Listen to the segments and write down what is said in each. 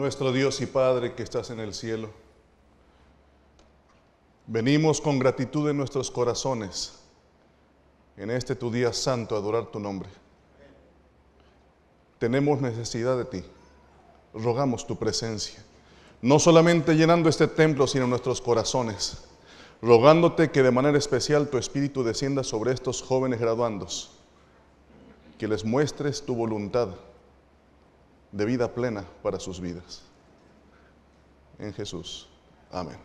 nuestro Dios y Padre que estás en el cielo. Venimos con gratitud en nuestros corazones en este tu día santo a adorar tu nombre. Tenemos necesidad de ti. Rogamos tu presencia. No solamente llenando este templo, sino nuestros corazones. Rogándote que de manera especial tu espíritu descienda sobre estos jóvenes graduandos. Que les muestres tu voluntad de vida plena para sus vidas. En Jesús. Amén.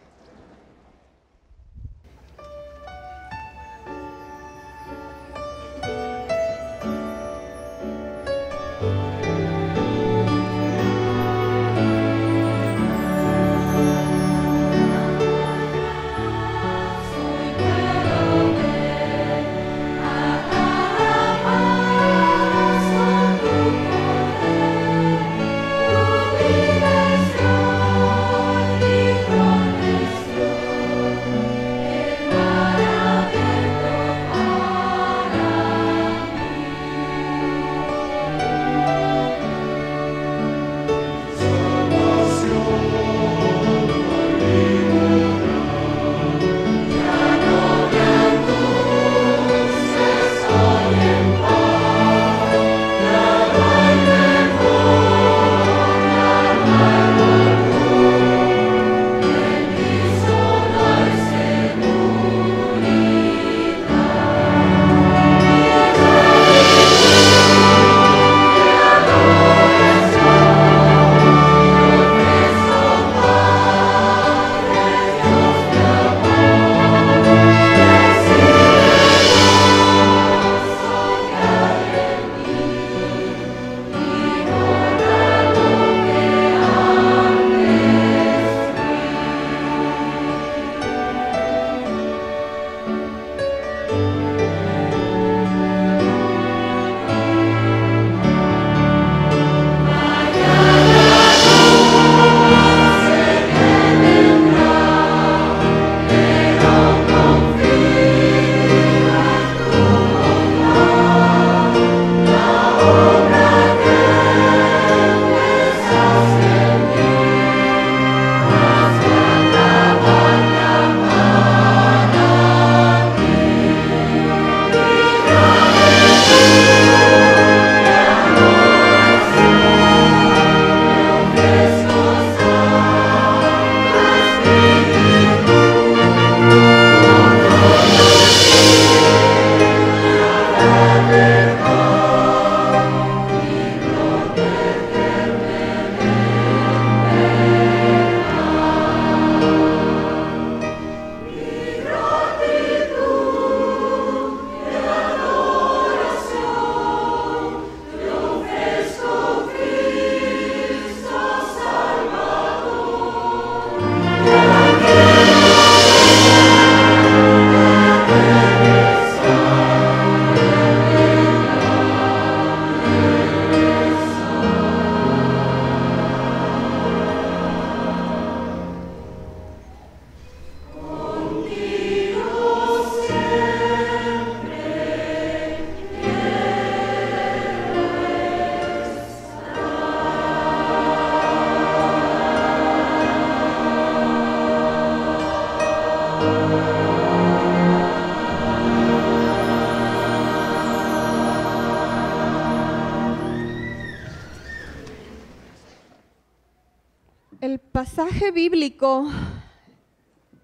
bíblico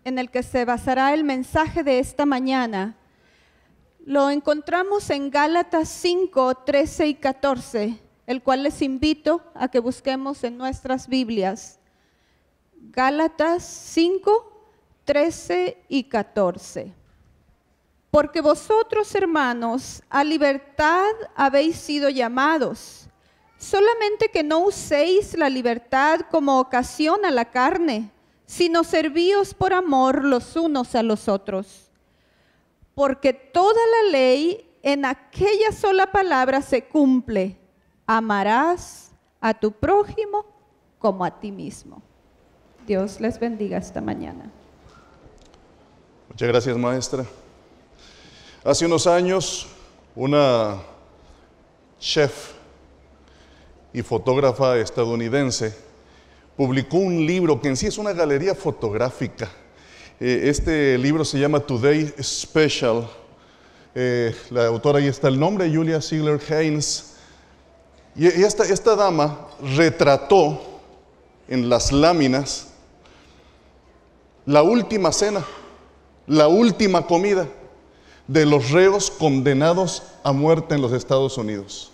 en el que se basará el mensaje de esta mañana lo encontramos en Gálatas 5, 13 y 14, el cual les invito a que busquemos en nuestras Biblias. Gálatas 5, 13 y 14. Porque vosotros, hermanos, a libertad habéis sido llamados, solamente que no uséis la libertad como ocasión a la carne, sino servíos por amor los unos a los otros. Porque toda la ley en aquella sola palabra se cumple. Amarás a tu prójimo como a ti mismo. Dios les bendiga esta mañana. Muchas gracias, maestra. Hace unos años, una chef y fotógrafa estadounidense, publicó un libro que en sí es una galería fotográfica. Eh, este libro se llama Today Special. Eh, la autora, ahí está el nombre, Julia Ziegler Haynes. Y esta, esta dama retrató en las láminas la última cena, la última comida de los reos condenados a muerte en los Estados Unidos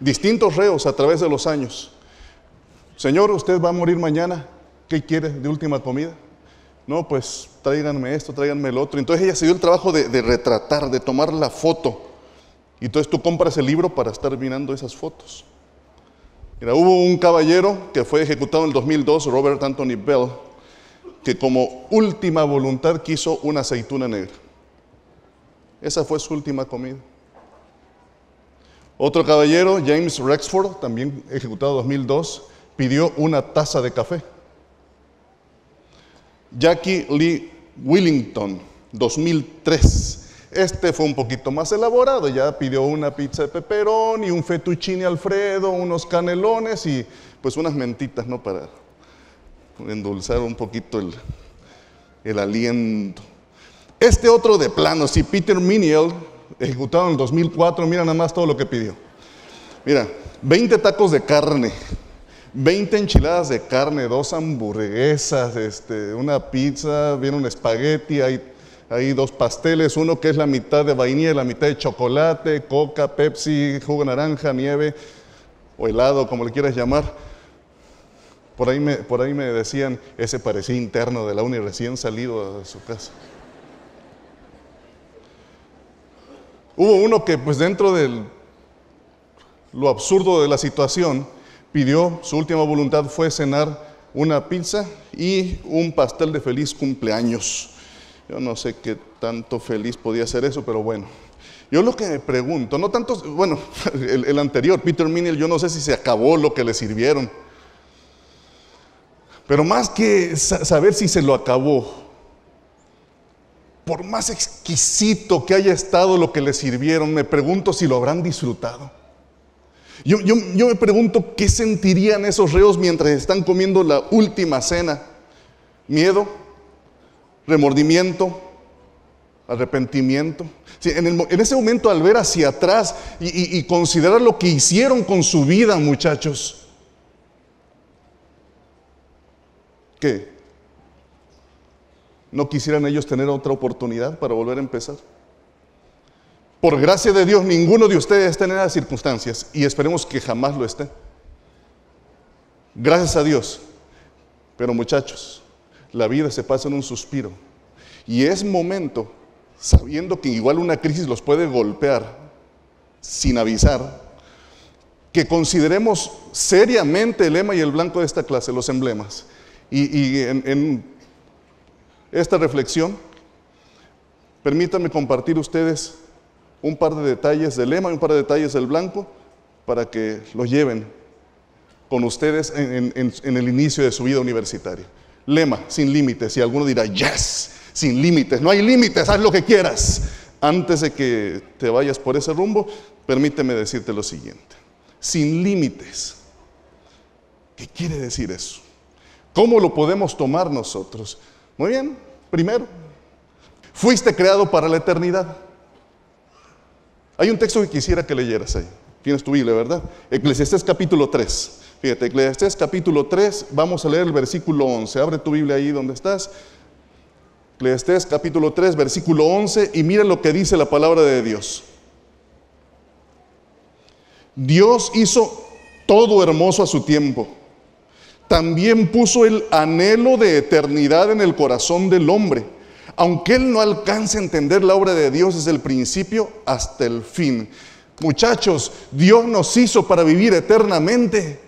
distintos reos a través de los años. Señor, usted va a morir mañana, ¿qué quiere de última comida? No, pues tráiganme esto, tráiganme el otro. Entonces ella se dio el trabajo de, retratar, de tomar la foto. Y entonces tú compras el libro para estar mirando esas fotos. Mira, hubo un caballero que fue ejecutado en el 2002, Robert Anthony Bell, que como última voluntad quiso una aceituna negra. Esa fue su última comida. Otro caballero, James Rexford, también ejecutado en 2002, pidió una taza de café. Jackie Lee Willington, 2003. Este fue un poquito más elaborado, ya pidió una pizza de peperón y un fettuccine alfredo, unos canelones y pues unas mentitas, ¿no? Para endulzar un poquito el, el aliento. Este otro de plano, sí, Peter Miniel, ejecutado en el 2004, mira nada más todo lo que pidió. Mira, 20 tacos de carne, 20 enchiladas de carne, dos hamburguesas, este, una pizza, viene un espagueti, hay, hay, dos pasteles, uno que es la mitad de vainilla y la mitad de chocolate, coca, Pepsi, jugo de naranja, nieve o helado, como le quieras llamar. Por ahí, me, por ahí me decían, ese parecía interno de la uni recién salido de su casa. Hubo uno que pues dentro de lo absurdo de la situación pidió, su última voluntad fue cenar una pizza y un pastel de feliz cumpleaños. Yo no sé qué tanto feliz podía ser eso, pero bueno. Yo lo que me pregunto, no tanto, bueno, el, anterior, Peter Minel, yo no sé si se acabó lo que le sirvieron. Pero más que saber si se lo acabó, por más exquisito que haya estado lo que le sirvieron, me pregunto si lo habrán disfrutado. Yo, me pregunto qué sentirían esos reos mientras están comiendo la última cena. Miedo, remordimiento, arrepentimiento. en, ese momento al ver hacia atrás y, y considerar lo que hicieron con su vida, muchachos. ¿Qué? ¿No quisieran ellos tener otra oportunidad para volver a empezar? Por gracia de Dios, ninguno de ustedes está en las circunstancias y esperemos que jamás lo esté. Gracias a Dios. Pero muchachos, la vida se pasa en un suspiro y es momento, sabiendo que igual una crisis los puede golpear sin avisar, que consideremos seriamente el lema y el blanco de esta clase, los emblemas. Y, en esta reflexión, permítanme compartir ustedes un par de detalles del lema y un par de detalles del blanco para que los lleven con ustedes en, el inicio de su vida universitaria. Lema, sin límites. Y alguno dirá, yes, sin límites. No hay límites, haz lo que quieras. Antes de que te vayas por ese rumbo, permíteme decirte lo siguiente. Sin límites. ¿Qué quiere decir eso? ¿Cómo lo podemos tomar nosotros? Muy bien, primero, fuiste creado para la eternidad. Hay un texto que quisiera que leyeras ahí. Tienes tu Biblia, ¿verdad? Eclesiastés capítulo 3. Fíjate, Eclesiastés capítulo 3, vamos a leer el versículo 11. Abre tu Biblia ahí donde estás. Eclesiastés capítulo 3, versículo 11, y mira lo que dice la palabra de Dios. Dios hizo todo hermoso a su tiempo también puso el anhelo de eternidad en el corazón del hombre. Aunque él no alcance a entender la obra de Dios desde el principio hasta el fin. Muchachos, Dios nos hizo para vivir eternamente.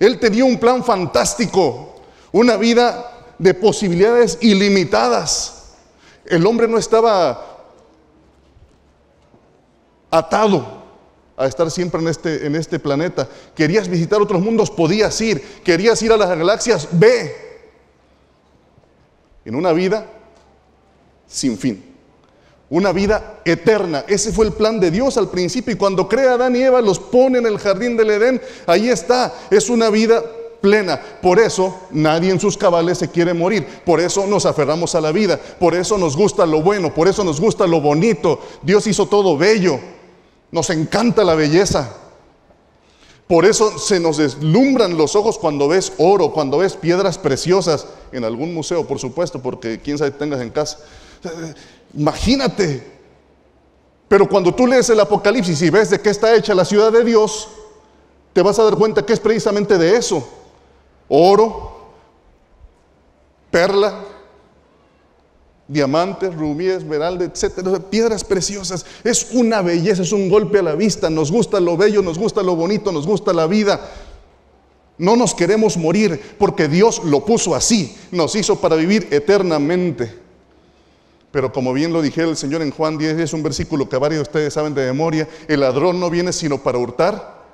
Él tenía un plan fantástico, una vida de posibilidades ilimitadas. El hombre no estaba atado a estar siempre en este, en este planeta. Querías visitar otros mundos, podías ir. Querías ir a las galaxias, ve. En una vida sin fin. Una vida eterna. Ese fue el plan de Dios al principio. Y cuando crea a Adán y Eva, los pone en el jardín del Edén. Ahí está. Es una vida plena. Por eso nadie en sus cabales se quiere morir. Por eso nos aferramos a la vida. Por eso nos gusta lo bueno. Por eso nos gusta lo bonito. Dios hizo todo bello. Nos encanta la belleza. Por eso se nos deslumbran los ojos cuando ves oro, cuando ves piedras preciosas en algún museo, por supuesto, porque quién sabe tengas en casa. Imagínate. Pero cuando tú lees el Apocalipsis y ves de qué está hecha la ciudad de Dios, te vas a dar cuenta que es precisamente de eso. Oro, perla, diamantes, rubíes, esmeralda, etcétera, piedras preciosas. Es una belleza, es un golpe a la vista. Nos gusta lo bello, nos gusta lo bonito, nos gusta la vida. No nos queremos morir porque Dios lo puso así, nos hizo para vivir eternamente. Pero como bien lo dijera el Señor en Juan 10, es un versículo que varios de ustedes saben de memoria, el ladrón no viene sino para hurtar,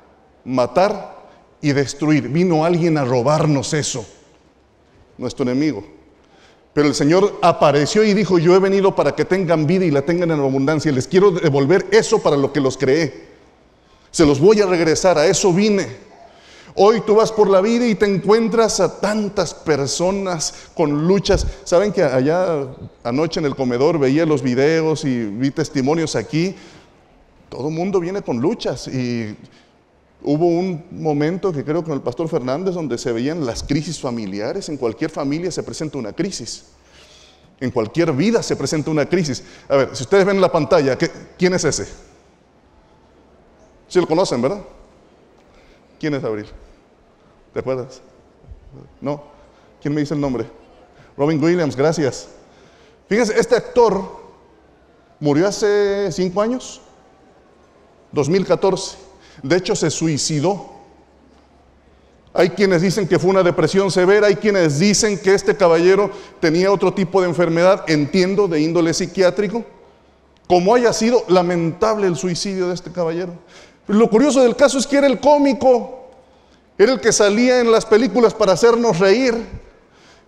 matar y destruir. Vino alguien a robarnos eso, nuestro enemigo. Pero el Señor apareció y dijo, yo he venido para que tengan vida y la tengan en abundancia. Les quiero devolver eso para lo que los creé. Se los voy a regresar, a eso vine. Hoy tú vas por la vida y te encuentras a tantas personas con luchas. Saben que allá anoche en el comedor veía los videos y vi testimonios aquí. Todo mundo viene con luchas y Hubo un momento que creo que con el pastor Fernández donde se veían las crisis familiares. En cualquier familia se presenta una crisis. En cualquier vida se presenta una crisis. A ver, si ustedes ven la pantalla, ¿quién es ese? Si lo conocen, ¿verdad? ¿Quién es Abril? ¿Te acuerdas? No. ¿Quién me dice el nombre? Robin Williams, gracias. Fíjense, este actor murió hace cinco años, 2014. De hecho, se suicidó. Hay quienes dicen que fue una depresión severa, hay quienes dicen que este caballero tenía otro tipo de enfermedad, entiendo, de índole psiquiátrico. Como haya sido lamentable el suicidio de este caballero. lo curioso del caso es que era el cómico, era el que salía en las películas para hacernos reír.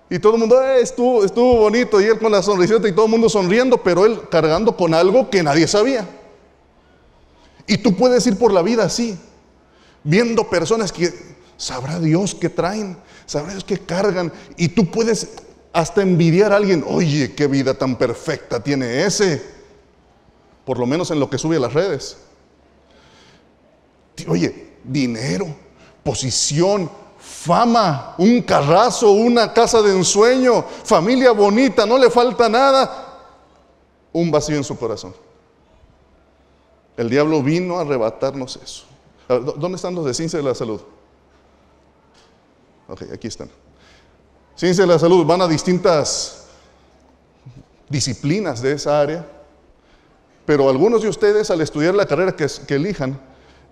Y todo el mundo, eh, estuvo, estuvo bonito, y él con la sonriseta y todo el mundo sonriendo, pero él cargando con algo que nadie sabía. Y tú puedes ir por la vida así, viendo personas que sabrá Dios que traen, sabrá Dios que cargan, y tú puedes hasta envidiar a alguien, oye, qué vida tan perfecta tiene ese, por lo menos en lo que sube a las redes. Oye, dinero, posición, fama, un carrazo, una casa de ensueño, familia bonita, no le falta nada, un vacío en su corazón. El diablo vino a arrebatarnos eso. ¿Dónde están los de ciencia de la salud? Ok, aquí están. Ciencia de la salud van a distintas disciplinas de esa área, pero algunos de ustedes al estudiar la carrera que, que elijan,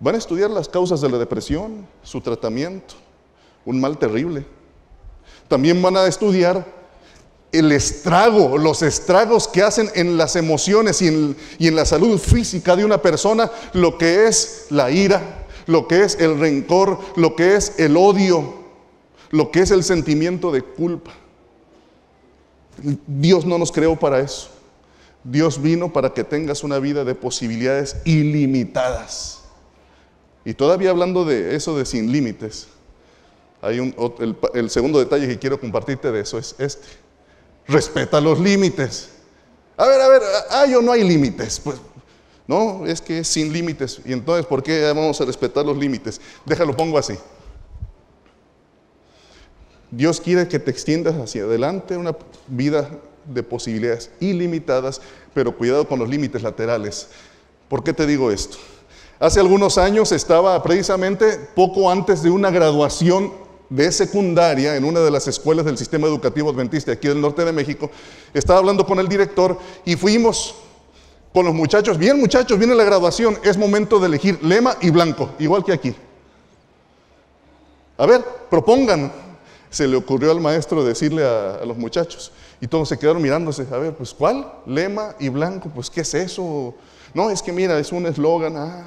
van a estudiar las causas de la depresión, su tratamiento, un mal terrible. También van a estudiar el estrago, los estragos que hacen en las emociones y en, la salud física de una persona, lo que es la ira, lo que es el rencor, lo que es el odio, lo que es el sentimiento de culpa. Dios no nos creó para eso. Dios vino para que tengas una vida de posibilidades ilimitadas. Y todavía hablando de eso de sin límites, hay el, el segundo detalle que quiero compartirte de eso es este respeta los límites. A ver, a ver, ¿hay o no hay límites? Pues no, es que es sin límites. Y entonces, ¿por qué vamos a respetar los límites? Déjalo, pongo así. Dios quiere que te extiendas hacia adelante una vida de posibilidades ilimitadas, pero cuidado con los límites laterales. ¿Por qué te digo esto? Hace algunos años estaba precisamente poco antes de una graduación de secundaria en una de las escuelas del sistema educativo adventista aquí del norte de México, estaba hablando con el director y fuimos con los muchachos, bien muchachos, viene la graduación, es momento de elegir lema y blanco, igual que aquí. A ver, propongan. Se le ocurrió al maestro decirle a, los muchachos y todos se quedaron mirándose, a ver, pues ¿cuál? Lema y blanco, pues ¿qué es eso? No, es que mira, es un eslogan. ah,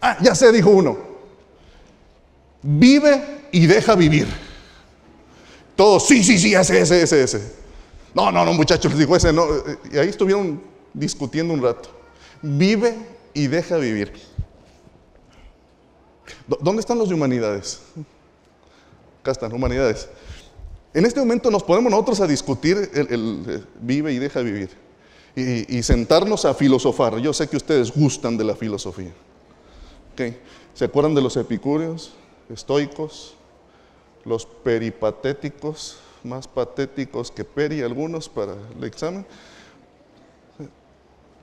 ah ya sé, dijo uno. Vive y deja vivir. Todos, sí, sí, sí, ese, ese, ese, ese. No, no, no, muchachos, les digo ese, no. Y ahí estuvieron discutiendo un rato. Vive y deja vivir. ¿Dónde están los de humanidades? Acá están, humanidades. En este momento nos ponemos nosotros a discutir el, el eh, vive y deja vivir. Y, y, sentarnos a filosofar. Yo sé que ustedes gustan de la filosofía. ¿Okay? ¿Se acuerdan de los epicúreos? estoicos, los peripatéticos, más patéticos que peri algunos para el examen.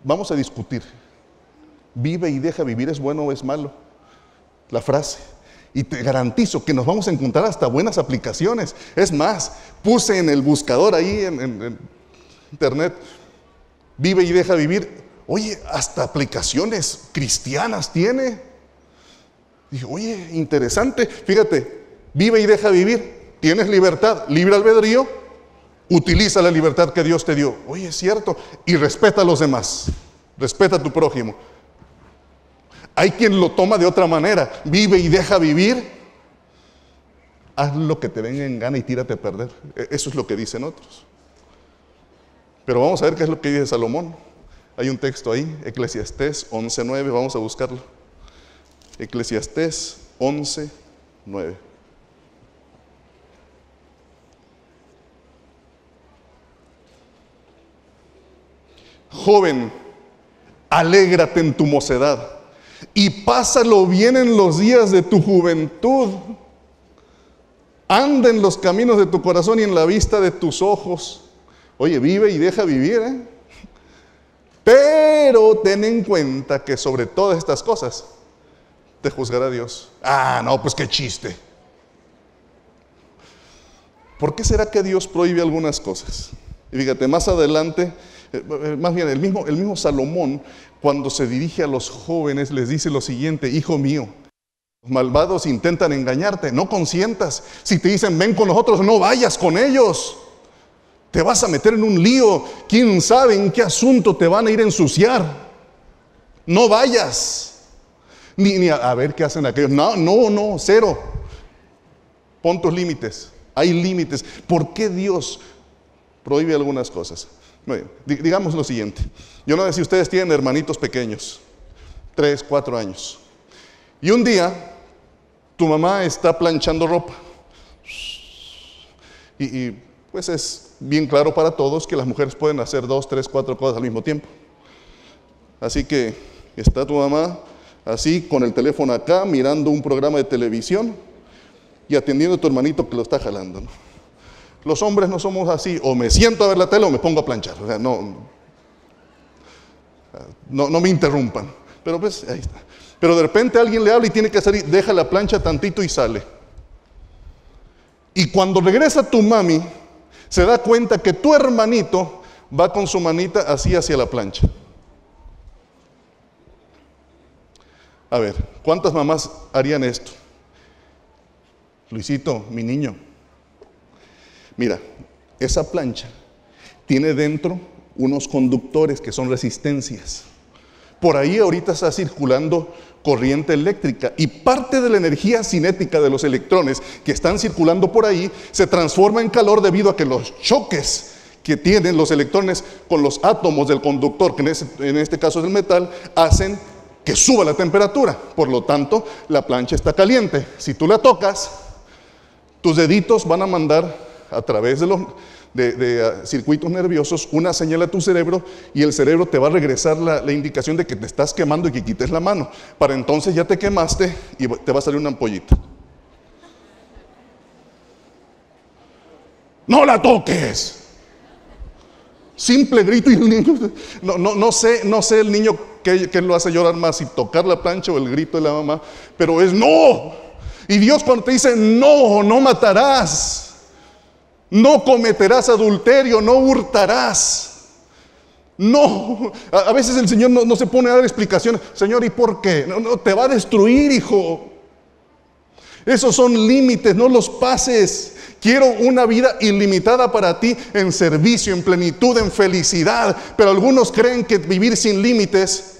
Vamos a discutir. Vive y deja vivir es bueno o es malo. La frase. Y te garantizo que nos vamos a encontrar hasta buenas aplicaciones. Es más, puse en el buscador ahí en, internet, vive y deja vivir. Oye, hasta aplicaciones cristianas tiene. Dije, oye, interesante. Fíjate, vive y deja vivir. Tienes libertad, libre albedrío. Utiliza la libertad que Dios te dio. Oye, es cierto. Y respeta a los demás. Respeta a tu prójimo. Hay quien lo toma de otra manera. Vive y deja vivir. Haz lo que te venga en gana y tírate a perder. E, eso es lo que dicen otros. Pero vamos a ver qué es lo que dice Salomón. Hay un texto ahí, Eclesiastés 11.9, vamos a buscarlo. Eclesiastés 11, 9. Joven, alégrate en tu mocedad y pásalo bien en los días de tu juventud. Anda en los caminos de tu corazón y en la vista de tus ojos. Oye, vive y deja vivir, ¿eh? Pero ten en cuenta que sobre todas estas cosas te juzgará Dios. Ah, no, pues qué chiste. ¿Por qué será que Dios prohíbe algunas cosas? Y fíjate, más adelante, eh, eh, más bien el mismo, el mismo Salomón, cuando se dirige a los jóvenes, les dice lo siguiente, hijo mío, los malvados intentan engañarte, no consientas. Si te dicen, ven con nosotros, no vayas con ellos. Te vas a meter en un lío, quién sabe en qué asunto te van a ir a ensuciar. No vayas ni, a, ver qué hacen aquellos. No, no, no, cero. Pon límites. Hay límites. ¿Por qué Dios prohíbe algunas cosas? digamos lo siguiente. Yo no sé si ustedes tienen hermanitos pequeños, tres, cuatro años. Y un día, tu mamá está planchando ropa. y pues es bien claro para todos que las mujeres pueden hacer dos, tres, cuatro cosas al mismo tiempo. Así que está tu mamá así con el teléfono acá, mirando un programa de televisión y atendiendo a tu hermanito que lo está jalando. Los hombres no somos así, o me siento a ver la tele o me pongo a planchar. no, no, no me interrumpan. Pero pues ahí está. Pero de repente alguien le habla y tiene que salir, deja la plancha tantito y sale. Y cuando regresa tu mami, se da cuenta que tu hermanito va con su manita así hacia la plancha. A ver, ¿cuántas mamás harían esto? Luisito, mi niño. Mira, esa plancha tiene dentro unos conductores que son resistencias. Por ahí ahorita está circulando corriente eléctrica y parte de la energía cinética de los electrones que están circulando por ahí se transforma en calor debido a que los choques que tienen los electrones con los átomos del conductor, que en este, caso es el metal, hacen que suba la temperatura. Por lo tanto, la plancha está caliente. Si tú la tocas, tus deditos van a mandar a través de los de, ah, circuitos nerviosos una señal a tu cerebro y el cerebro te va a regresar la, indicación de que te estás quemando y que quites la mano. Para entonces ya te quemaste y te va a salir una ampollita. No la toques. Simple grito y niño, no, no, no sé, no sé el niño ¿Qué, lo hace llorar más? y tocar la plancha o el grito de la mamá? Pero es no. Y Dios cuando te dice no, no matarás, no cometerás adulterio, no hurtarás. No, a, veces el Señor no, no, se pone a dar explicaciones. Señor, ¿y por qué? No, no, te va a destruir, hijo. Esos son límites, no los pases. Quiero una vida ilimitada para ti en servicio, en plenitud, en felicidad. Pero algunos creen que vivir sin límites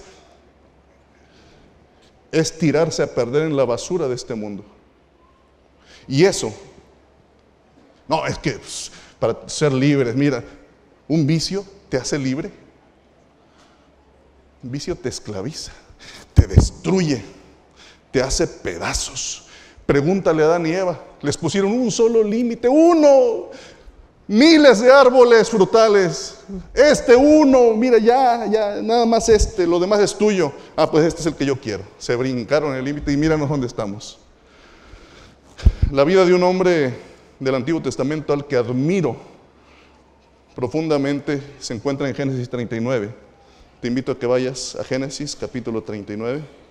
es tirarse a perder en la basura de este mundo. Y eso, no, es que pues, para ser libres, mira, un vicio te hace libre. Un vicio te esclaviza, te destruye, te hace pedazos Pregúntale a Adán y Eva. Les pusieron un solo límite, uno. Miles de árboles frutales. Este uno, mira, ya, ya, nada más este, lo demás es tuyo. Ah, pues este es el que yo quiero. Se brincaron el límite y míranos dónde estamos. La vida de un hombre del Antiguo Testamento al que admiro profundamente se encuentra en Génesis 39. Te invito a que vayas a Génesis capítulo 39.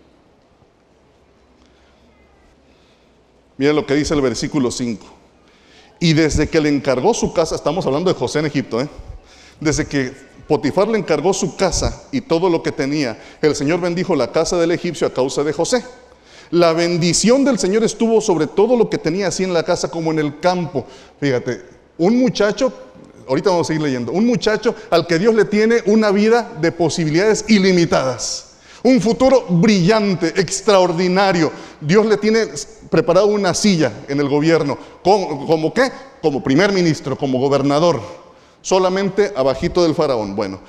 Mira lo que dice el versículo 5. Y desde que le encargó su casa, estamos hablando de José en Egipto, ¿eh? desde que Potifar le encargó su casa y todo lo que tenía, el Señor bendijo la casa del egipcio a causa de José. La bendición del Señor estuvo sobre todo lo que tenía así en la casa como en el campo. Fíjate, un muchacho, ahorita vamos a seguir leyendo, un muchacho al que Dios le tiene una vida de posibilidades ilimitadas. Un futuro brillante, extraordinario. Dios le tiene preparado una silla en el gobierno. ¿Cómo, ¿Como qué? Como primer ministro, como gobernador. Solamente abajito del faraón. Bueno,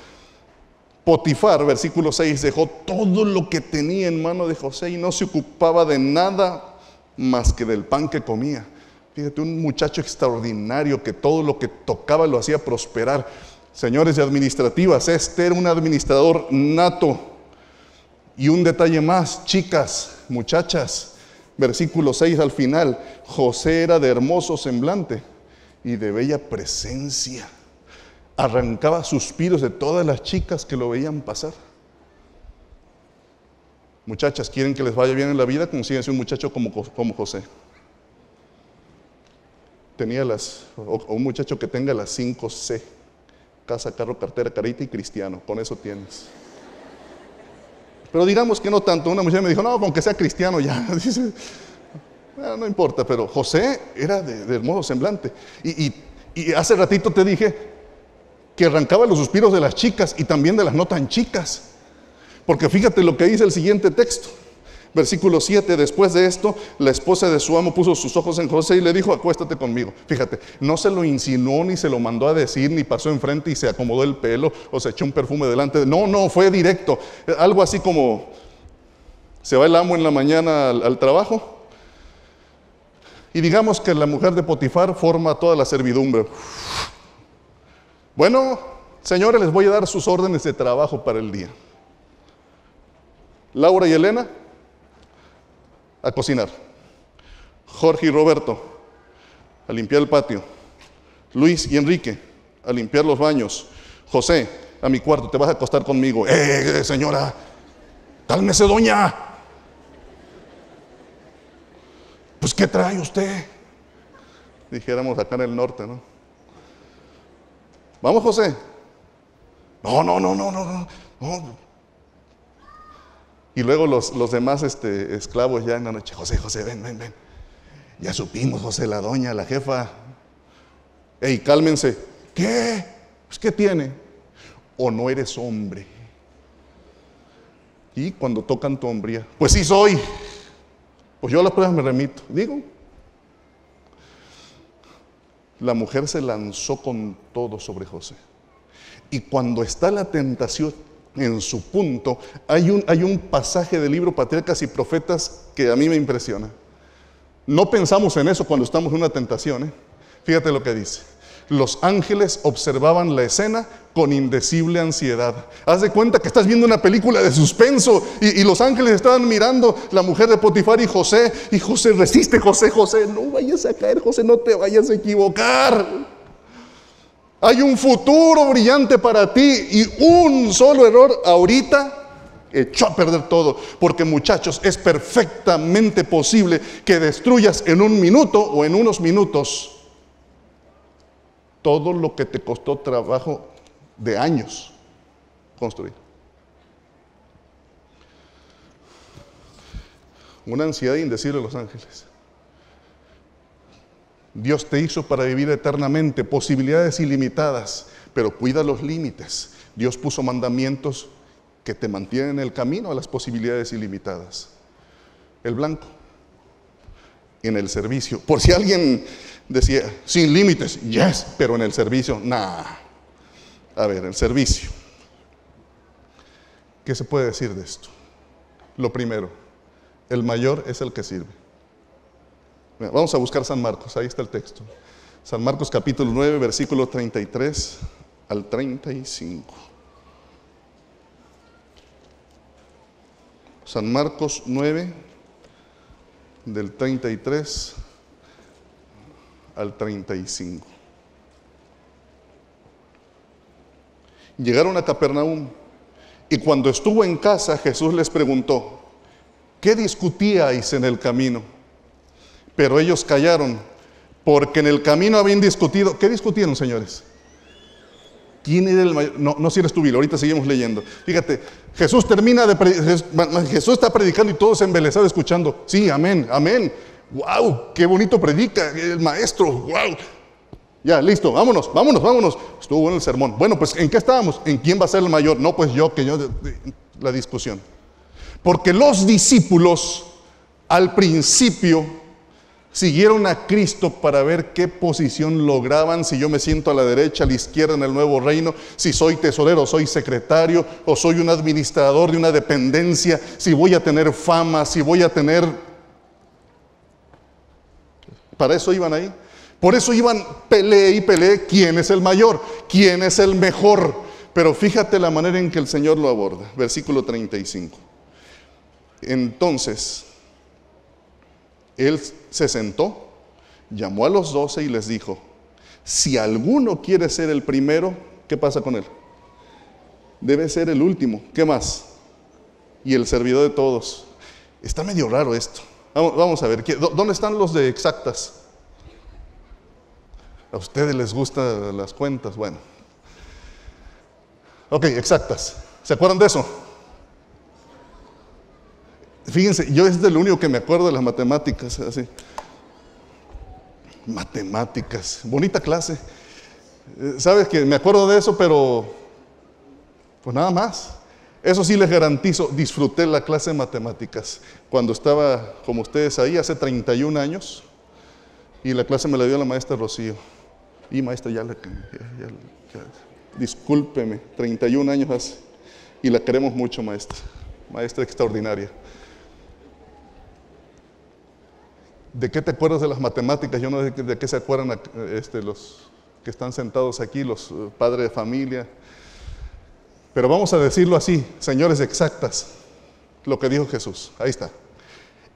Potifar, versículo 6, dejó todo lo que tenía en mano de José y no se ocupaba de nada más que del pan que comía. Fíjate, un muchacho extraordinario que todo lo que tocaba lo hacía prosperar. Señores de administrativas, este era un administrador nato y un detalle más, chicas, muchachas, versículo 6 al final, José era de hermoso semblante y de bella presencia. Arrancaba suspiros de todas las chicas que lo veían pasar. Muchachas, ¿quieren que les vaya bien en la vida? Consíguense un muchacho como, José. Tenía las, o un muchacho que tenga las 5C, casa, carro, cartera, carita y cristiano, con eso tienes. Pero digamos que no tanto. Una mujer me dijo, no, aunque sea cristiano ya. Dice, no, importa, pero José era de, modo hermoso semblante. y hace ratito te dije que arrancaba los suspiros de las chicas y también de las no tan chicas. Porque fíjate lo que dice el siguiente texto. Versículo 7, después de esto, la esposa de su amo puso sus ojos en José y le dijo, acuéstate conmigo. Fíjate, no se lo insinuó, ni se lo mandó a decir, ni pasó enfrente y se acomodó el pelo o se echó un perfume delante. No, no, fue directo. Algo así como, se va el amo en la mañana al, trabajo. Y digamos que la mujer de Potifar forma toda la servidumbre. Bueno, señores, les voy a dar sus órdenes de trabajo para el día. Laura y Elena, a cocinar. Jorge y Roberto a limpiar el patio. Luis y Enrique a limpiar los baños. José, a mi cuarto, te vas a acostar conmigo. ¡Eh, eh, eh señora! ¡Cálmese, doña! Pues, ¿qué trae usted? Dijéramos acá en el norte, ¿no? Vamos, José. No, no, no, no, no, no. Y luego los, demás este, esclavos ya en la noche, José, José, ven, ven, ven. Ya supimos, José, la doña, la jefa. Ey, cálmense. ¿Qué? Pues, ¿Qué tiene? O no eres hombre. Y cuando tocan tu hombría, pues sí soy. Pues yo a las pruebas me remito. Digo, la mujer se lanzó con todo sobre José. Y cuando está la tentación, en su punto, hay un, hay un pasaje del libro Patriarcas y Profetas que a mí me impresiona. No pensamos en eso cuando estamos en una tentación. ¿eh? Fíjate lo que dice. Los ángeles observaban la escena con indecible ansiedad. Haz de cuenta que estás viendo una película de suspenso y, y los ángeles estaban mirando la mujer de Potifar y José. Y José resiste, José, José, no vayas a caer, José, no te vayas a equivocar. Hay un futuro brillante para ti y un solo error ahorita echó a perder todo. Porque muchachos, es perfectamente posible que destruyas en un minuto o en unos minutos todo lo que te costó trabajo de años construir. Una ansiedad indecible de Los Ángeles. Dios te hizo para vivir eternamente, posibilidades ilimitadas, pero cuida los límites. Dios puso mandamientos que te mantienen en el camino a las posibilidades ilimitadas. El blanco, en el servicio. Por si alguien decía, sin límites, yes, pero en el servicio, nada. A ver, el servicio. ¿Qué se puede decir de esto? Lo primero, el mayor es el que sirve. Vamos a buscar San Marcos, ahí está el texto. San Marcos capítulo 9, versículo 33 al 35. San Marcos 9, del 33 al 35. Llegaron a Capernaum y cuando estuvo en casa Jesús les preguntó, ¿qué discutíais en el camino? Pero ellos callaron, porque en el camino habían discutido. ¿Qué discutieron, señores? ¿Quién era el mayor? No, no eres tu Biblia, ahorita seguimos leyendo. Fíjate, Jesús termina de. Jesús está predicando y todos embelesados escuchando. Sí, amén, amén. ¡Wow! ¡Qué bonito predica el maestro! ¡Wow! Ya, listo, vámonos, vámonos, vámonos. Estuvo bueno el sermón. Bueno, pues ¿en qué estábamos? ¿En quién va a ser el mayor? No, pues yo, que yo. La discusión. Porque los discípulos al principio siguieron a Cristo para ver qué posición lograban, si yo me siento a la derecha, a la izquierda en el nuevo reino, si soy tesorero, soy secretario o soy un administrador de una dependencia, si voy a tener fama, si voy a tener... Para eso iban ahí. Por eso iban peleé y peleé quién es el mayor, quién es el mejor. Pero fíjate la manera en que el Señor lo aborda. Versículo 35. Entonces, él se sentó, llamó a los doce y les dijo, si alguno quiere ser el primero, ¿qué pasa con él? Debe ser el último. ¿Qué más? Y el servidor de todos. Está medio raro esto. Vamos, a ver, ¿dónde están los de exactas? A ustedes les gustan las cuentas, bueno. Ok, exactas. ¿Se acuerdan de eso? Fíjense, yo es el único que me acuerdo de las matemáticas, así. Matemáticas, bonita clase. Eh, sabes que me acuerdo de eso, pero pues nada más. Eso sí les garantizo, disfruté la clase de matemáticas cuando estaba como ustedes ahí hace 31 años y la clase me la dio la maestra Rocío. Y maestra, ya la... discúlpeme, 31 años hace y la queremos mucho, maestra. Maestra extraordinaria. ¿De qué te acuerdas de las matemáticas? Yo no sé de qué se acuerdan este, los que están sentados aquí, los eh, padres de familia. Pero vamos a decirlo así, señores exactas, lo que dijo Jesús. Ahí está.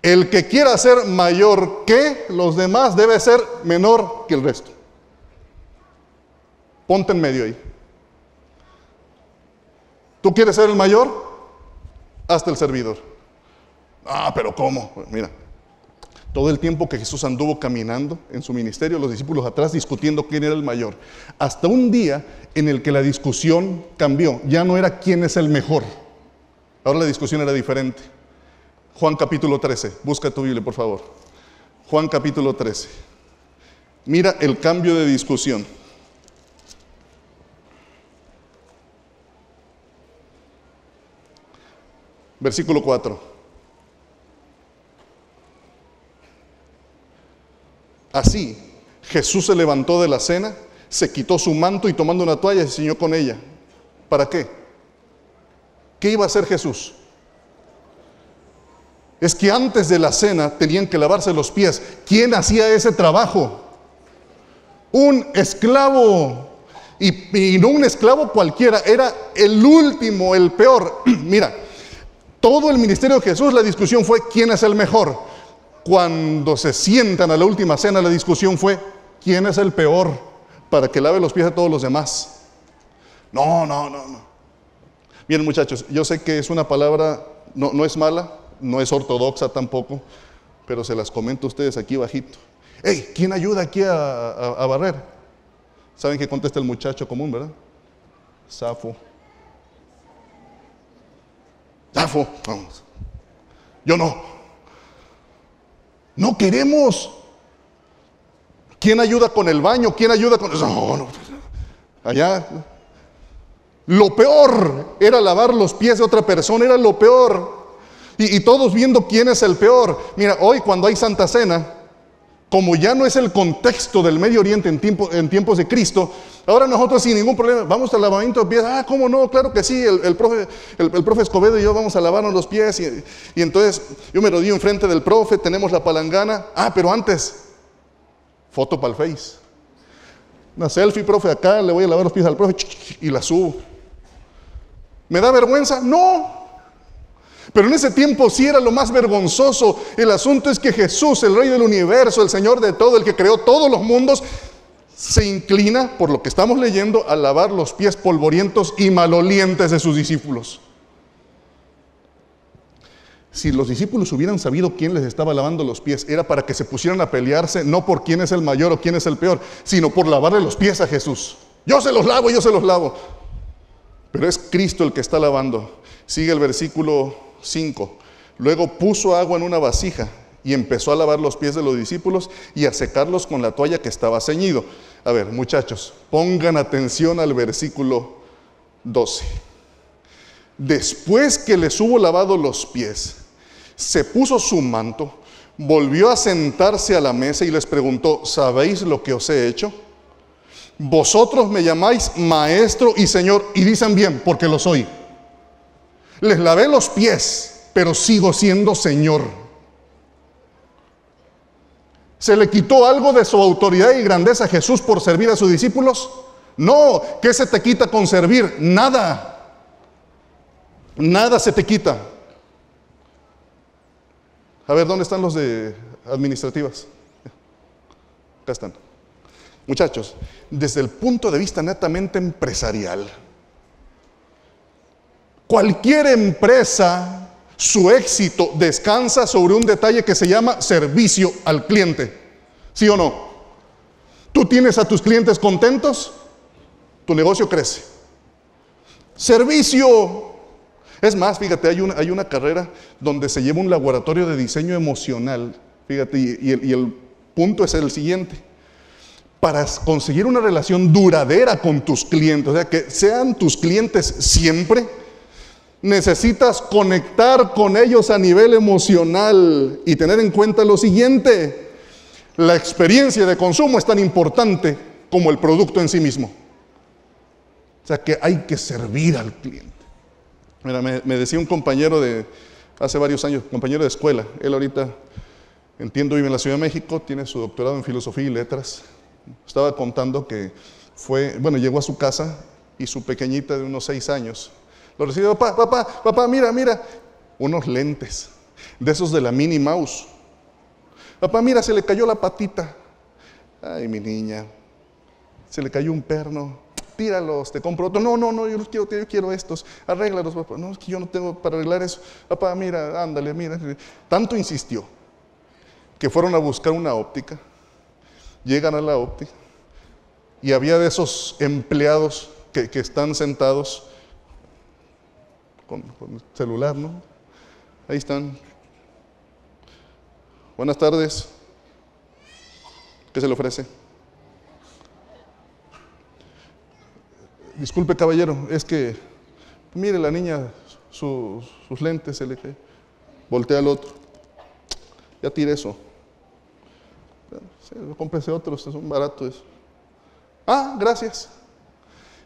El que quiera ser mayor que los demás debe ser menor que el resto. Ponte en medio ahí. ¿Tú quieres ser el mayor? Hasta el servidor. Ah, pero ¿cómo? Mira, todo el tiempo que Jesús anduvo caminando en su ministerio, los discípulos atrás discutiendo quién era el mayor. Hasta un día en el que la discusión cambió. Ya no era quién es el mejor. Ahora la discusión era diferente. Juan capítulo 13. Busca tu Biblia, por favor. Juan capítulo 13. Mira el cambio de discusión. Versículo 4. Así, Jesús se levantó de la cena, se quitó su manto y tomando una toalla se ciñó con ella. ¿Para qué? ¿Qué iba a hacer Jesús? Es que antes de la cena tenían que lavarse los pies. ¿Quién hacía ese trabajo? Un esclavo. Y, y no un esclavo cualquiera, era el último, el peor. Mira, todo el ministerio de Jesús, la discusión fue quién es el mejor cuando se sientan a la última cena, la discusión fue, ¿quién es el peor para que lave los pies a todos los demás? No, no, no, no. Miren muchachos, yo sé que es una palabra, no, es mala, no es ortodoxa tampoco, pero se las comento a ustedes aquí bajito. Hey, ¿quién ayuda aquí a, barrer? ¿Saben qué contesta el muchacho común, verdad? Safo. zafo vamos. Yo no, no queremos. ¿Quién ayuda con el baño? ¿Quién ayuda con.? No, no. Allá. Lo peor era lavar los pies de otra persona, era lo peor. y todos viendo quién es el peor. Mira, hoy cuando hay Santa Cena, como ya no es el contexto del Medio Oriente en, tiempos de Cristo, ahora nosotros sin ningún problema vamos al lavamiento de pies. Ah, ¿cómo no? Claro que sí, el, el profe, Escobedo y yo vamos a lavarnos los pies. Y, entonces yo me rodillo enfrente del profe, tenemos la palangana. Ah, pero antes, foto para el Face. Una selfie, profe, acá le voy a lavar los pies al profe y la subo. ¿Me da vergüenza? No, pero en ese tiempo sí era lo más vergonzoso. El asunto es que Jesús, el Rey del universo, el Señor de todo, el que creó todos los mundos, se inclina, por lo que estamos leyendo, a lavar los pies polvorientos y malolientes de sus discípulos. Si los discípulos hubieran sabido quién les estaba lavando los pies, era para que se pusieran a pelearse no por quién es el mayor o quién es el peor, sino por lavarle los pies a Jesús. Yo se los lavo, yo se los lavo. Pero es Cristo el que está lavando. Sigue el versículo 5. Luego puso agua en una vasija y empezó a lavar los pies de los discípulos y a secarlos con la toalla que estaba ceñido. A ver, muchachos, pongan atención al versículo 12. Después que les hubo lavado los pies, se puso su manto, volvió a sentarse a la mesa y les preguntó, ¿sabéis lo que os he hecho? Vosotros me llamáis maestro y señor y dicen bien, porque lo soy. Les lavé los pies, pero sigo siendo Señor. ¿Se le quitó algo de su autoridad y grandeza a Jesús por servir a sus discípulos? No, ¿qué se te quita con servir? Nada. Nada se te quita. A ver, ¿dónde están los de administrativas? Acá están. Muchachos, desde el punto de vista netamente empresarial, Cualquier empresa, su éxito descansa sobre un detalle que se llama servicio al cliente. ¿Sí o no? Tú tienes a tus clientes contentos, tu negocio crece. Servicio. Es más, fíjate, hay una, hay una carrera donde se lleva un laboratorio de diseño emocional. Fíjate, y, el, y el punto es el siguiente para conseguir una relación duradera con tus clientes, o sea, que sean tus clientes siempre, necesitas conectar con ellos a nivel emocional y tener en cuenta lo siguiente, la experiencia de consumo es tan importante como el producto en sí mismo. O sea que hay que servir al cliente. Mira, me, decía un compañero de hace varios años, compañero de escuela, él ahorita, entiendo, vive en la Ciudad de México, tiene su doctorado en filosofía y letras, estaba contando que fue, bueno, llegó a su casa y su pequeñita de unos seis años lo recibe, papá, papá, papá, mira, mira. Unos lentes, de esos de la mini Mouse. Papá, mira, se le cayó la patita. Ay, mi niña, se le cayó un perno. Tíralos, te compro otro. No, no, no, yo quiero, yo quiero estos. Arréglalos, papá. No, es que yo no tengo para arreglar eso. Papá, mira, ándale, mira. Tanto insistió que fueron a buscar una óptica. Llegan a la óptica y había de esos empleados que, que están sentados con, celular, ¿no? Ahí están. Buenas tardes. ¿Qué se le ofrece? Disculpe, caballero, es que, mire la niña, sus lentes se le Voltea al otro. Ya tire eso. Cómprese otros, es este, un barato Ah, gracias.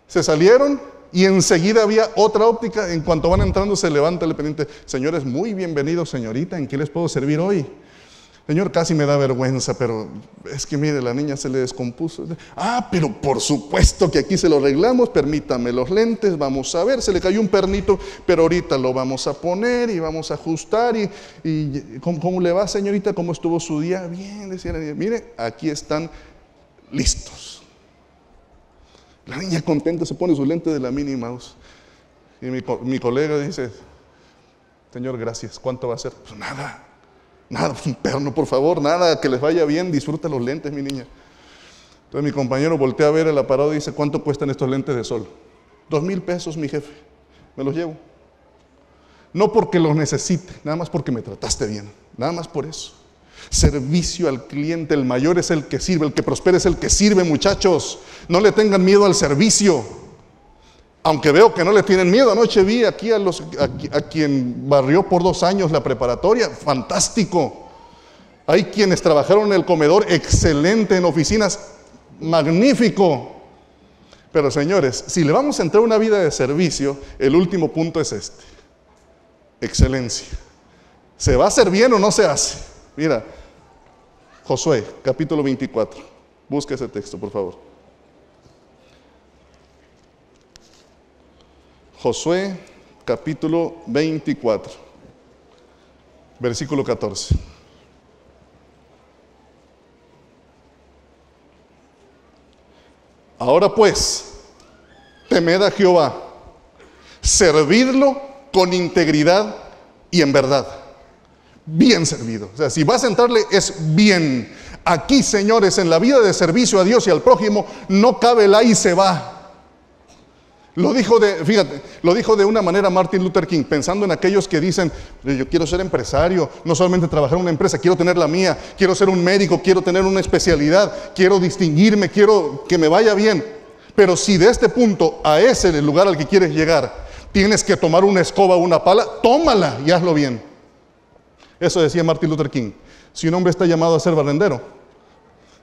Se salieron y enseguida había otra óptica. En cuanto van entrando, se levanta el pendiente. Señores, muy bienvenidos, señorita. ¿En qué les puedo servir hoy? Señor, casi me da vergüenza, pero es que mire, la niña se le descompuso. Ah, pero por supuesto que aquí se lo arreglamos. Permítame los lentes, vamos a ver. Se le cayó un pernito, pero ahorita lo vamos a poner y vamos a ajustar. ¿Y, y cómo ¿cómo, le va, señorita? ¿Cómo estuvo su día? Bien, decía la niña. Mire, aquí están listos. La niña contenta se pone su lente de la mini Mouse. Y mi, colega dice, Señor, gracias, ¿cuánto va a ser? Pues nada, nada, un perno, por favor, nada, que les vaya bien, disfruta los lentes, mi niña. Entonces mi compañero voltea a ver el aparado y dice, ¿cuánto cuestan estos lentes de sol? Dos mil pesos, mi jefe, me los llevo. No porque los necesite, nada más porque me trataste bien, nada más por eso. Servicio al cliente, el mayor es el que sirve, el que prospera es el que sirve, muchachos. No le tengan miedo al servicio. Aunque veo que no le tienen miedo. Anoche vi aquí a, los, quien barrió por dos años la preparatoria. Fantástico. Hay quienes trabajaron en el comedor, excelente, en oficinas, magnífico. Pero señores, si le vamos a entrar una vida de servicio, el último punto es este. Excelencia. ¿Se va a hacer bien o no se hace? Mira, Josué, capítulo 24. Busca ese texto, por favor. Josué, capítulo 24, versículo 14. Ahora pues, temed a Jehová, servidlo con integridad y en verdad bien servido. O sea, si vas a entrarle es bien. Aquí, señores, en la vida de servicio a Dios y al prójimo, no cabe la y se va. Lo dijo de, lo dijo de una manera Martin Luther King, pensando en aquellos que dicen, yo quiero ser empresario, no solamente trabajar en una empresa, quiero tener la mía, quiero ser un médico, quiero tener una especialidad, quiero distinguirme, quiero que me vaya bien. Pero si de este punto a ese lugar al que quieres llegar, tienes que tomar una escoba o una pala, tómala y hazlo bien. Eso decía Martin Luther King. Si un hombre está llamado a ser barrendero,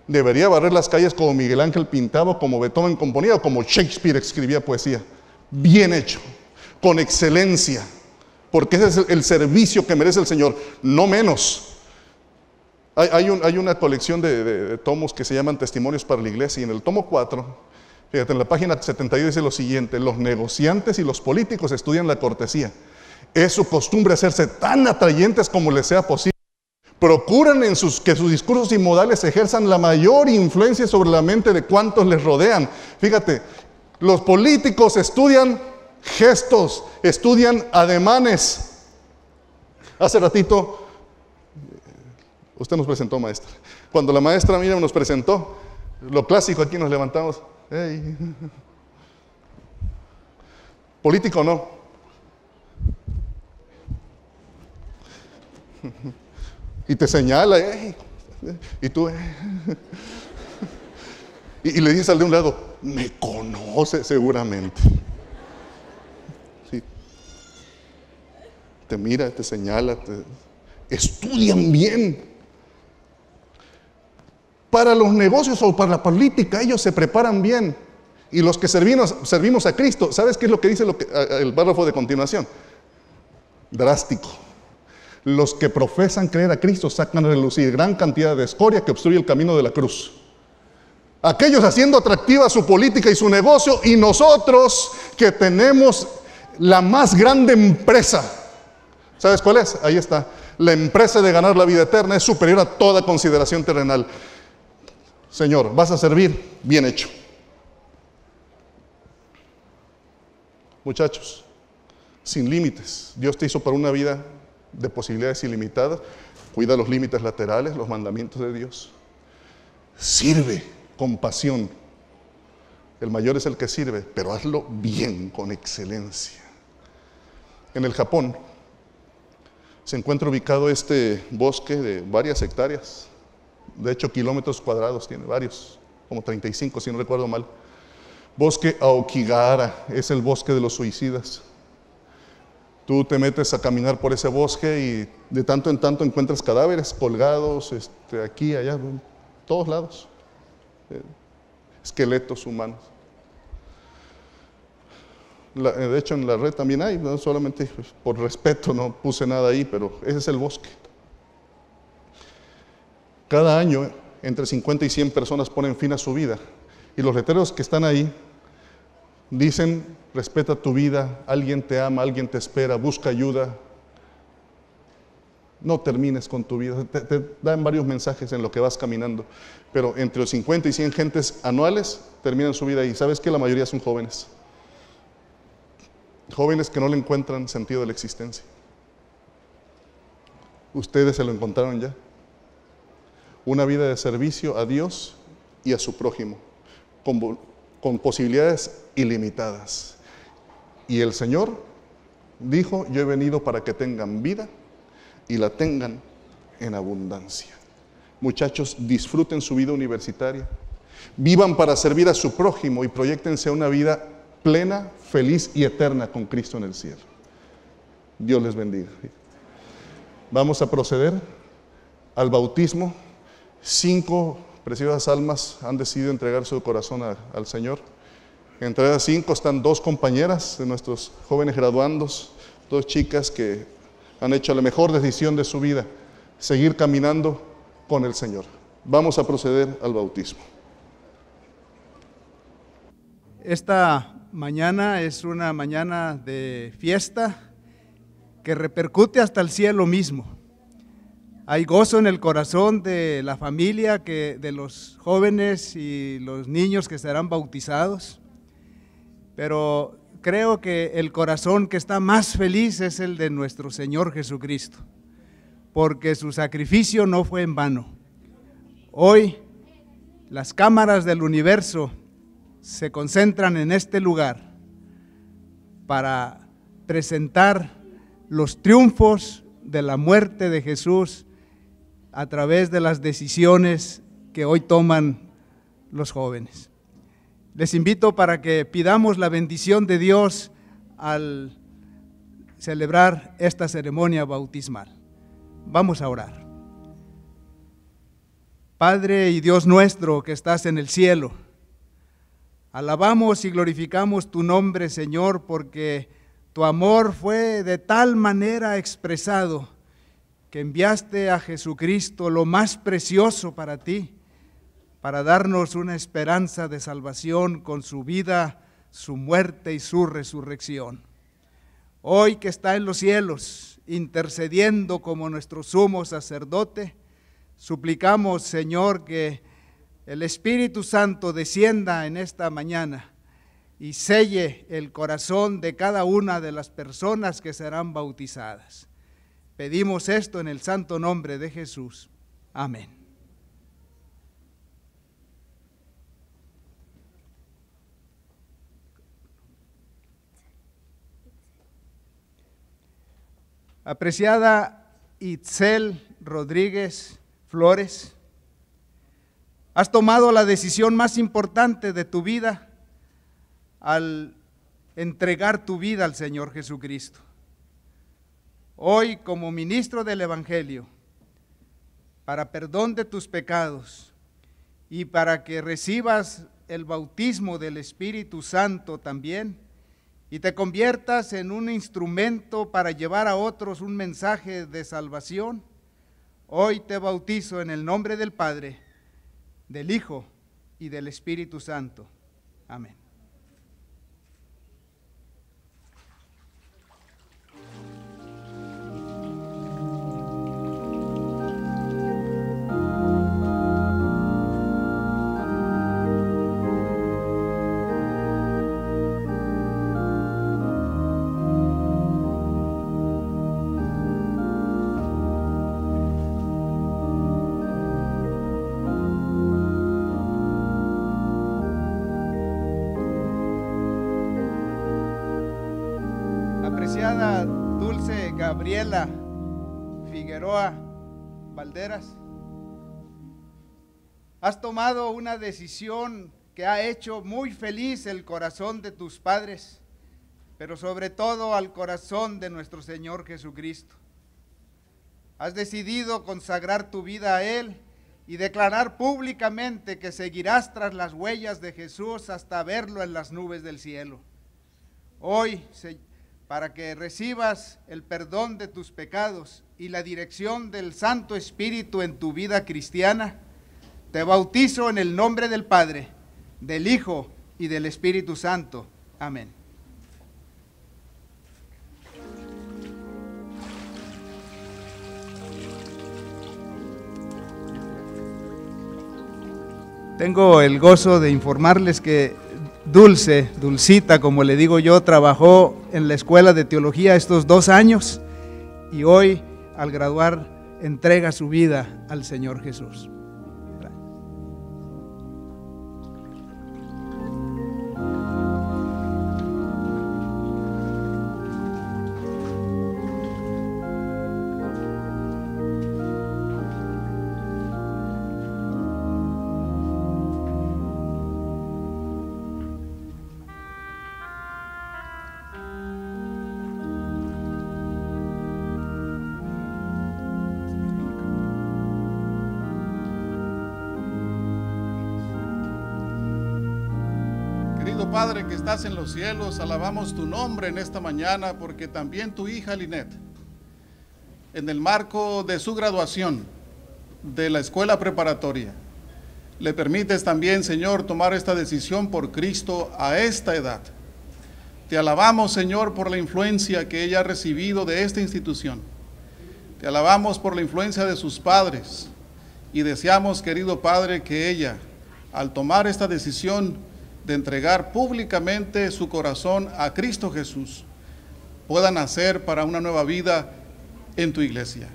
debería barrer las calles como Miguel Ángel pintaba, como Beethoven componía o como Shakespeare escribía poesía. Bien hecho, con excelencia, porque ese es el servicio que merece el Señor, no menos. Hay, una colección de, tomos que se llaman Testimonios para la Iglesia y en el tomo 4, fíjate, en la página 72 dice lo siguiente, los negociantes y los políticos estudian la cortesía es su costumbre hacerse tan atrayentes como les sea posible. Procuran en sus, que sus discursos y modales ejerzan la mayor influencia sobre la mente de cuantos les rodean. Fíjate, los políticos estudian gestos, estudian ademanes. Hace ratito, usted nos presentó, maestra. Cuando la maestra mira nos presentó, lo clásico aquí nos levantamos. Político no, y te señala, eh, y tú, eh. y, le dices al de un lado, me conoce seguramente. Te mira, te señala, estudian bien. Para los negocios o para la política, ellos se preparan bien. Y los que servimos, servimos a Cristo, ¿sabes qué es lo que dice el párrafo de continuación? Drástico. Los que profesan creer a Cristo sacan a relucir gran cantidad de escoria que obstruye el camino de la cruz. Aquellos haciendo atractiva su política y su negocio y nosotros que tenemos la más grande empresa. ¿Sabes cuál es? Ahí está. La empresa de ganar la vida eterna es superior a toda consideración terrenal. Señor, vas a servir, bien hecho. Muchachos, sin límites, Dios te hizo para una vida de posibilidades ilimitadas, cuida los límites laterales, los mandamientos de Dios. Sirve con pasión. El mayor es el que sirve, pero hazlo bien, con excelencia. En el Japón se encuentra ubicado este bosque de varias hectáreas, de hecho kilómetros cuadrados tiene varios, como 35 si no recuerdo mal. Bosque Aokigara es el bosque de los suicidas. Tú te metes a caminar por ese bosque y de tanto en tanto encuentras cadáveres colgados, este, aquí, allá, todos lados. Eh, esqueletos humanos. Eh, de hecho, en la red también hay, ¿no? solamente pues, por respeto no puse nada ahí, pero ese es el bosque. Cada año, entre 50 y 100 personas ponen fin a su vida. Y los letreros que están ahí Dicen, respeta tu vida, alguien te ama, alguien te espera, busca ayuda. No termines con tu vida. Te, dan varios mensajes en lo que vas caminando. Pero entre los 50 y 100 gentes anuales terminan su vida y sabes que la mayoría son jóvenes. Jóvenes que no le encuentran sentido de la existencia. Ustedes se lo encontraron ya. Una vida de servicio a Dios y a su prójimo, con posibilidades ilimitadas. Y el Señor dijo, yo he venido para que tengan vida y la tengan en abundancia. Muchachos, disfruten su vida universitaria, vivan para servir a su prójimo y proyectense una vida plena, feliz y eterna con Cristo en el cielo. Dios les bendiga. Vamos a proceder al bautismo. Cinco preciosas almas han decidido entregar su corazón al Señor. Entre las cinco están dos compañeras de nuestros jóvenes graduandos, dos chicas que han hecho la mejor decisión de su vida, seguir caminando con el Señor. Vamos a proceder al bautismo. Esta mañana es una mañana de fiesta que repercute hasta el cielo mismo hay gozo en el corazón de la familia, que, de los jóvenes y los niños que serán bautizados. Pero creo que el corazón que está más feliz es el de nuestro Señor Jesucristo, porque su sacrificio no fue en vano. Hoy las cámaras del universo se concentran en este lugar para presentar los triunfos de la muerte de Jesús a través de las decisiones que hoy toman los jóvenes. Les invito para que pidamos la bendición de Dios al celebrar esta ceremonia bautismal. Vamos a orar. Padre y Dios nuestro que estás en el cielo, alabamos y glorificamos tu nombre, Señor, porque tu amor fue de tal manera expresado que enviaste a Jesucristo lo más precioso para ti, para darnos una esperanza de salvación con su vida, su muerte y su resurrección. Hoy que está en los cielos, intercediendo como nuestro sumo sacerdote, suplicamos, Señor, que el Espíritu Santo descienda en esta mañana y selle el corazón de cada una de las personas que serán bautizadas. Pedimos esto en el santo nombre de Jesús. Amén. Apreciada Itzel Rodríguez Flores, has tomado la decisión más importante de tu vida al entregar tu vida al Señor Jesucristo hoy como ministro del Evangelio para perdón de tus pecados y para que recibas el bautismo del Espíritu Santo también y te conviertas en un instrumento para llevar a otros un mensaje de salvación, hoy te bautizo en el nombre del Padre, del Hijo y del Espíritu Santo. Amén. Dulce Gabriela Figueroa Valderas, has tomado una decisión que ha hecho muy feliz el corazón de tus padres, pero sobre todo al corazón de nuestro Señor Jesucristo. Has decidido consagrar tu vida a Él y declarar públicamente que seguirás tras las huellas de Jesús hasta verlo en las nubes del cielo. Hoy, para que recibas el perdón de tus pecados y la dirección del Santo Espíritu en tu vida cristiana, te bautizo en el nombre del Padre, del Hijo y del Espíritu Santo. Amén. Tengo el gozo de informarles que Dulce, Dulcita, como le digo yo, trabajó en la escuela de teología estos dos años y hoy, al graduar, entrega su vida al Señor Jesús. Padre que estás en los cielos, alabamos tu nombre en esta mañana porque también tu hija Linet, en el marco de su graduación de la escuela preparatoria, le permites también, Señor, tomar esta decisión por Cristo a esta edad. Te alabamos, Señor, por la influencia que ella ha recibido de esta institución. Te alabamos por la influencia de sus padres y deseamos, querido Padre, que ella, al tomar esta decisión, de entregar públicamente su corazón a Cristo Jesús pueda nacer para una nueva vida en tu iglesia.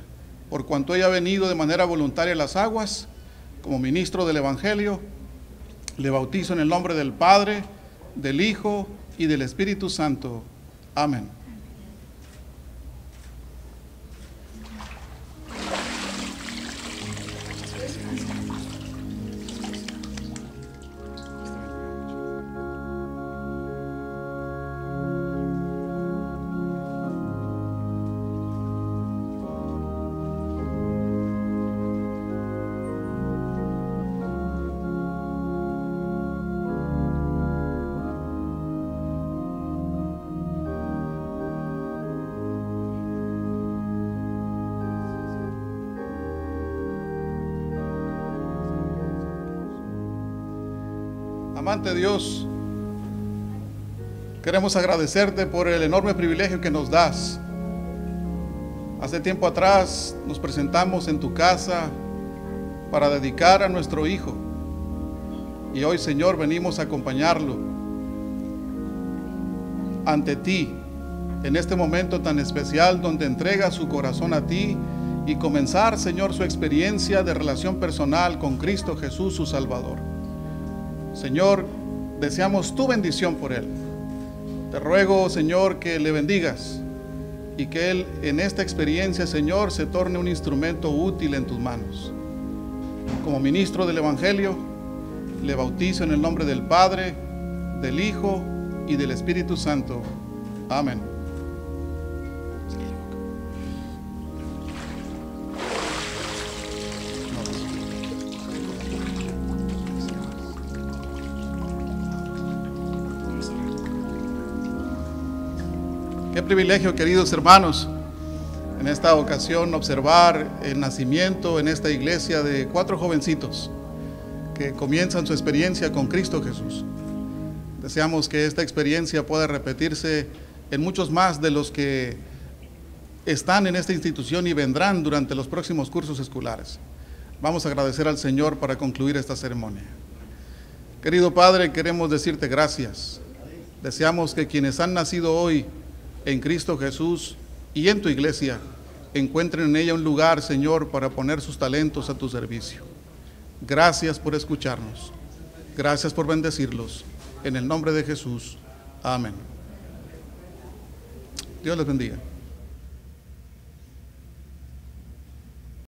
Por cuanto haya venido de manera voluntaria a las aguas, como ministro del Evangelio, le bautizo en el nombre del Padre, del Hijo y del Espíritu Santo. Amén. Dios. Queremos agradecerte por el enorme privilegio que nos das. Hace tiempo atrás nos presentamos en tu casa para dedicar a nuestro hijo. Y hoy, Señor, venimos a acompañarlo ante ti en este momento tan especial donde entrega su corazón a ti y comenzar, Señor, su experiencia de relación personal con Cristo Jesús, su Salvador. Señor, deseamos tu bendición por él. Te ruego, Señor, que le bendigas y que él en esta experiencia, Señor, se torne un instrumento útil en tus manos. Como ministro del Evangelio, le bautizo en el nombre del Padre, del Hijo y del Espíritu Santo. Amén. privilegio, queridos hermanos, en esta ocasión observar el nacimiento en esta iglesia de cuatro jovencitos que comienzan su experiencia con Cristo Jesús. Deseamos que esta experiencia pueda repetirse en muchos más de los que están en esta institución y vendrán durante los próximos cursos escolares. Vamos a agradecer al Señor para concluir esta ceremonia. Querido Padre, queremos decirte gracias. Deseamos que quienes han nacido hoy en Cristo Jesús y en tu iglesia encuentren en ella un lugar, Señor, para poner sus talentos a tu servicio. Gracias por escucharnos. Gracias por bendecirlos. En el nombre de Jesús. Amén. Dios les bendiga.